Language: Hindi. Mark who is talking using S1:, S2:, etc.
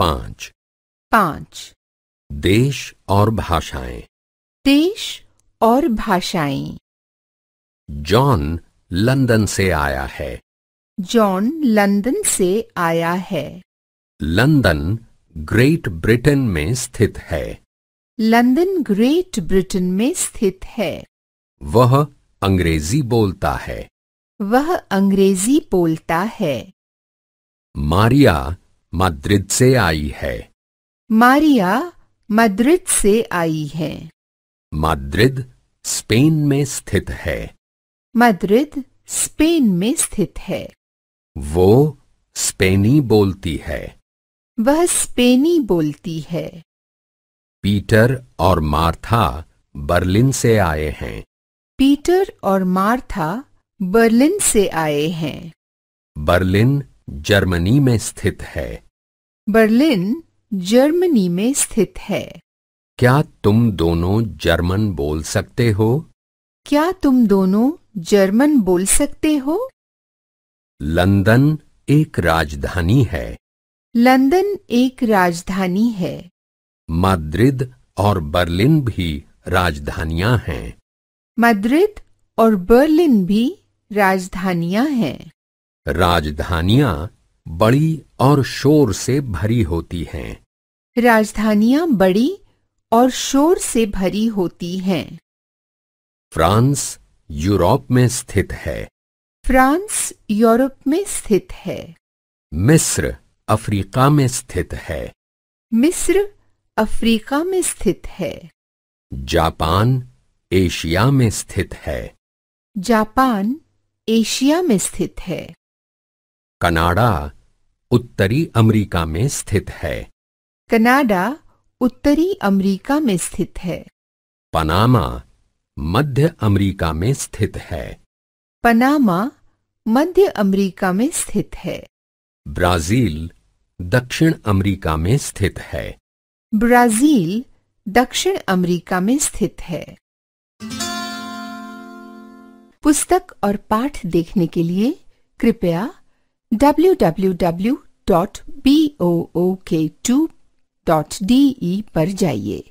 S1: पांच पांच देश और भाषाएं
S2: देश और भाषाएं
S1: जॉन लंदन से आया है
S2: जॉन लंदन से आया है
S1: लंदन ग्रेट ब्रिटेन में स्थित है
S2: लंदन ग्रेट ब्रिटेन में स्थित है
S1: वह अंग्रेजी बोलता है
S2: वह अंग्रेजी बोलता है
S1: मारिया मद्रिद से आई है
S2: मारिया मद्रिद से आई है
S1: माद्रिद स्पेन में स्थित है
S2: मद्रिद स्पेन में स्थित है
S1: वो स्पेनी बोलती है
S2: वह स्पेनी बोलती है
S1: पीटर और मार्था बर्लिन से आए हैं
S2: पीटर और मार्था बर्लिन से आए हैं
S1: बर्लिन जर्मनी में स्थित है
S2: बर्लिन जर्मनी में स्थित है
S1: क्या तुम दोनों जर्मन बोल सकते हो
S2: क्या तुम दोनों जर्मन बोल सकते हो
S1: लंदन एक राजधानी है
S2: लंदन एक राजधानी है
S1: माद्रिद और बर्लिन भी राजधानियां हैं
S2: मद्रिद और बर्लिन भी राजधानियां हैं
S1: राजधानियां बड़ी और शोर से भरी होती हैं
S2: राजधानियां बड़ी और शोर से भरी होती हैं
S1: फ्रांस यूरोप में स्थित है
S2: फ्रांस यूरोप में स्थित है
S1: मिस्र अफ्रीका में स्थित है
S2: मिस्र अफ्रीका में स्थित है
S1: जापान एशिया में स्थित है
S2: जापान एशिया में स्थित है
S1: कनाडा उत्तरी अमेरिका में स्थित है
S2: कनाडा उत्तरी अमेरिका में स्थित है
S1: पनामा मध्य अमेरिका में स्थित है
S2: पनामा मध्य अमेरिका में स्थित है
S1: ब्राजील दक्षिण अमेरिका में स्थित है
S2: ब्राजील दक्षिण अमेरिका में स्थित है पुस्तक और पाठ देखने के लिए कृपया www.book2.de पर जाइए